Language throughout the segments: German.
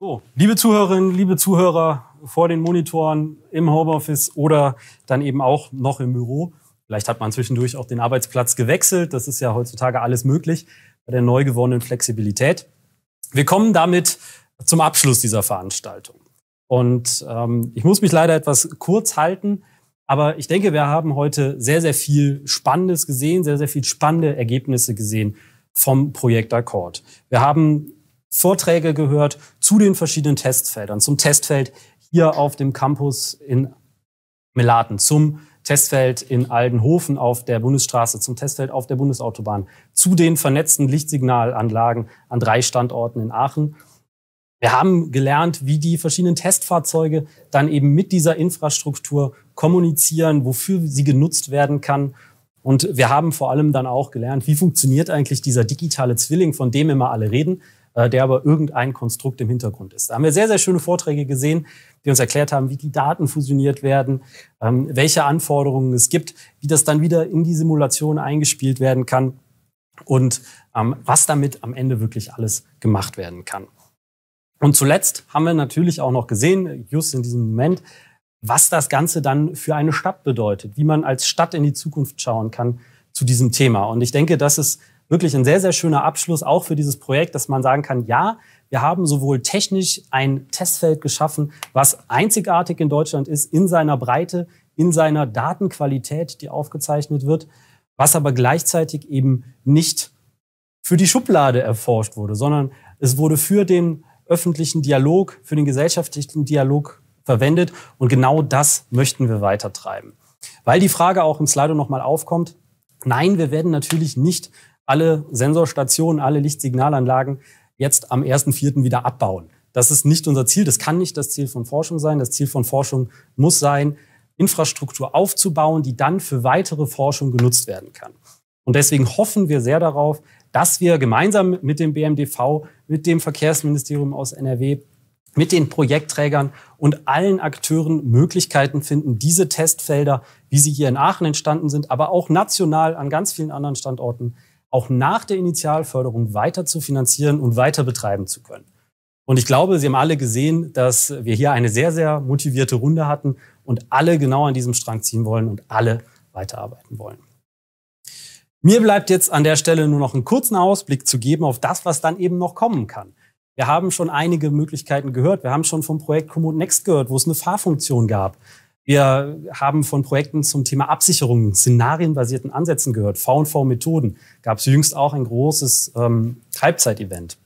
So, liebe Zuhörerinnen, liebe Zuhörer vor den Monitoren im Homeoffice oder dann eben auch noch im Büro. Vielleicht hat man zwischendurch auch den Arbeitsplatz gewechselt. Das ist ja heutzutage alles möglich bei der neu gewonnenen Flexibilität. Wir kommen damit zum Abschluss dieser Veranstaltung. Und ähm, ich muss mich leider etwas kurz halten, aber ich denke, wir haben heute sehr, sehr viel Spannendes gesehen, sehr, sehr viel spannende Ergebnisse gesehen vom Projekt Accord. Wir haben Vorträge gehört zu den verschiedenen Testfeldern, zum Testfeld hier auf dem Campus in Melaten, zum Testfeld in Aldenhofen auf der Bundesstraße, zum Testfeld auf der Bundesautobahn, zu den vernetzten Lichtsignalanlagen an drei Standorten in Aachen. Wir haben gelernt, wie die verschiedenen Testfahrzeuge dann eben mit dieser Infrastruktur kommunizieren, wofür sie genutzt werden kann. Und wir haben vor allem dann auch gelernt, wie funktioniert eigentlich dieser digitale Zwilling, von dem immer alle reden, äh, der aber irgendein Konstrukt im Hintergrund ist. Da haben wir sehr, sehr schöne Vorträge gesehen, die uns erklärt haben, wie die Daten fusioniert werden, ähm, welche Anforderungen es gibt, wie das dann wieder in die Simulation eingespielt werden kann und ähm, was damit am Ende wirklich alles gemacht werden kann. Und zuletzt haben wir natürlich auch noch gesehen, just in diesem Moment, was das Ganze dann für eine Stadt bedeutet, wie man als Stadt in die Zukunft schauen kann zu diesem Thema. Und ich denke, das ist wirklich ein sehr, sehr schöner Abschluss auch für dieses Projekt, dass man sagen kann, ja, wir haben sowohl technisch ein Testfeld geschaffen, was einzigartig in Deutschland ist, in seiner Breite, in seiner Datenqualität, die aufgezeichnet wird, was aber gleichzeitig eben nicht für die Schublade erforscht wurde, sondern es wurde für den öffentlichen Dialog, für den gesellschaftlichen Dialog verwendet. Und genau das möchten wir weiter treiben. Weil die Frage auch im Slido nochmal aufkommt, nein, wir werden natürlich nicht alle Sensorstationen, alle Lichtsignalanlagen jetzt am 1.4. wieder abbauen. Das ist nicht unser Ziel. Das kann nicht das Ziel von Forschung sein. Das Ziel von Forschung muss sein, Infrastruktur aufzubauen, die dann für weitere Forschung genutzt werden kann. Und deswegen hoffen wir sehr darauf, dass wir gemeinsam mit dem BMDV, mit dem Verkehrsministerium aus NRW, mit den Projektträgern und allen Akteuren Möglichkeiten finden, diese Testfelder, wie sie hier in Aachen entstanden sind, aber auch national an ganz vielen anderen Standorten auch nach der Initialförderung weiter zu finanzieren und weiter betreiben zu können. Und ich glaube, Sie haben alle gesehen, dass wir hier eine sehr, sehr motivierte Runde hatten und alle genau an diesem Strang ziehen wollen und alle weiterarbeiten wollen. Mir bleibt jetzt an der Stelle nur noch einen kurzen Ausblick zu geben auf das, was dann eben noch kommen kann. Wir haben schon einige Möglichkeiten gehört. Wir haben schon vom Projekt Komoot Next gehört, wo es eine Fahrfunktion gab. Wir haben von Projekten zum Thema Absicherung, szenarienbasierten Ansätzen gehört, V&V-Methoden. Gab es jüngst auch ein großes ähm, Treibzeitevent.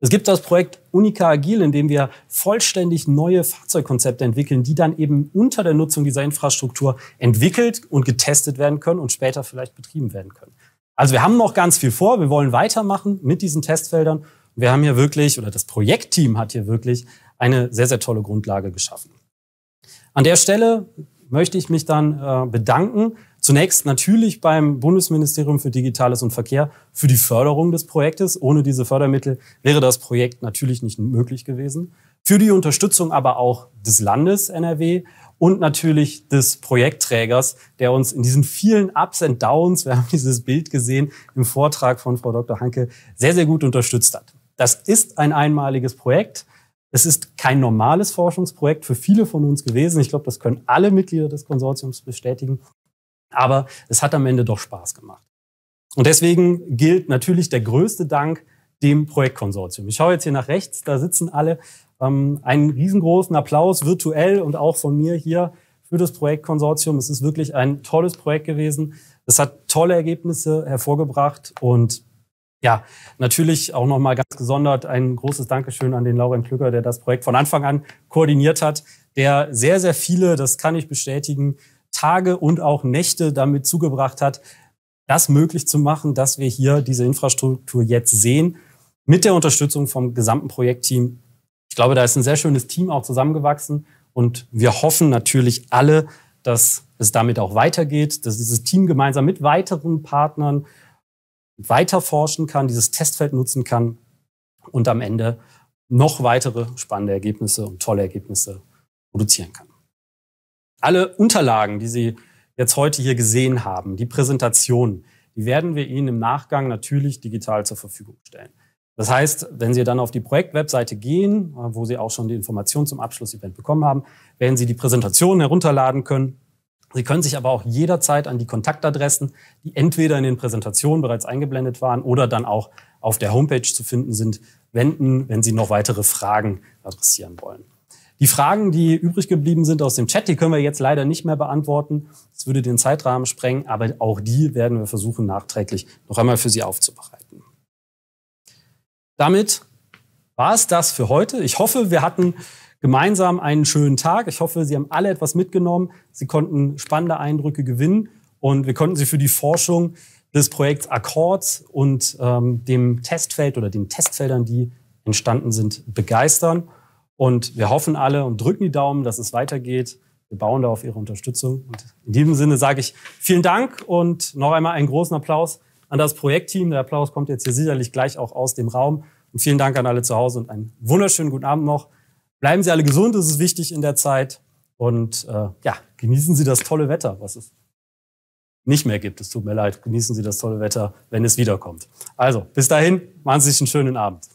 Es gibt das Projekt Unica Agil, in dem wir vollständig neue Fahrzeugkonzepte entwickeln, die dann eben unter der Nutzung dieser Infrastruktur entwickelt und getestet werden können und später vielleicht betrieben werden können. Also wir haben noch ganz viel vor. Wir wollen weitermachen mit diesen Testfeldern. Wir haben hier wirklich, oder das Projektteam hat hier wirklich eine sehr, sehr tolle Grundlage geschaffen. An der Stelle möchte ich mich dann äh, bedanken. Zunächst natürlich beim Bundesministerium für Digitales und Verkehr für die Förderung des Projektes. Ohne diese Fördermittel wäre das Projekt natürlich nicht möglich gewesen. Für die Unterstützung aber auch des Landes NRW und natürlich des Projektträgers, der uns in diesen vielen Ups and Downs, wir haben dieses Bild gesehen im Vortrag von Frau Dr. Hanke, sehr, sehr gut unterstützt hat. Das ist ein einmaliges Projekt es ist kein normales Forschungsprojekt für viele von uns gewesen. Ich glaube, das können alle Mitglieder des Konsortiums bestätigen. Aber es hat am Ende doch Spaß gemacht. Und deswegen gilt natürlich der größte Dank dem Projektkonsortium. Ich schaue jetzt hier nach rechts, da sitzen alle. Ähm, einen riesengroßen Applaus virtuell und auch von mir hier für das Projektkonsortium. Es ist wirklich ein tolles Projekt gewesen. Es hat tolle Ergebnisse hervorgebracht und ja, natürlich auch nochmal ganz gesondert ein großes Dankeschön an den Lauren Klücker, der das Projekt von Anfang an koordiniert hat, der sehr, sehr viele, das kann ich bestätigen, Tage und auch Nächte damit zugebracht hat, das möglich zu machen, dass wir hier diese Infrastruktur jetzt sehen, mit der Unterstützung vom gesamten Projektteam. Ich glaube, da ist ein sehr schönes Team auch zusammengewachsen und wir hoffen natürlich alle, dass es damit auch weitergeht, dass dieses Team gemeinsam mit weiteren Partnern weiter forschen kann, dieses Testfeld nutzen kann und am Ende noch weitere spannende Ergebnisse und tolle Ergebnisse produzieren kann. Alle Unterlagen, die Sie jetzt heute hier gesehen haben, die Präsentationen, die werden wir Ihnen im Nachgang natürlich digital zur Verfügung stellen. Das heißt, wenn Sie dann auf die Projektwebseite gehen, wo Sie auch schon die Informationen zum Abschlussevent bekommen haben, werden Sie die Präsentation herunterladen können Sie können sich aber auch jederzeit an die Kontaktadressen, die entweder in den Präsentationen bereits eingeblendet waren oder dann auch auf der Homepage zu finden sind, wenden, wenn Sie noch weitere Fragen adressieren wollen. Die Fragen, die übrig geblieben sind aus dem Chat, die können wir jetzt leider nicht mehr beantworten. Das würde den Zeitrahmen sprengen, aber auch die werden wir versuchen, nachträglich noch einmal für Sie aufzubereiten. Damit war es das für heute. Ich hoffe, wir hatten gemeinsam einen schönen Tag. Ich hoffe, Sie haben alle etwas mitgenommen. Sie konnten spannende Eindrücke gewinnen und wir konnten Sie für die Forschung des Projekts Akkords und ähm, dem Testfeld oder den Testfeldern, die entstanden sind, begeistern. Und wir hoffen alle und drücken die Daumen, dass es weitergeht. Wir bauen da auf Ihre Unterstützung. Und in diesem Sinne sage ich vielen Dank und noch einmal einen großen Applaus an das Projektteam. Der Applaus kommt jetzt hier sicherlich gleich auch aus dem Raum. Und vielen Dank an alle zu Hause und einen wunderschönen guten Abend noch. Bleiben Sie alle gesund, das ist wichtig in der Zeit. Und äh, ja, genießen Sie das tolle Wetter, was es nicht mehr gibt. Es tut mir leid. Genießen Sie das tolle Wetter, wenn es wiederkommt. Also, bis dahin, machen Sie sich einen schönen Abend.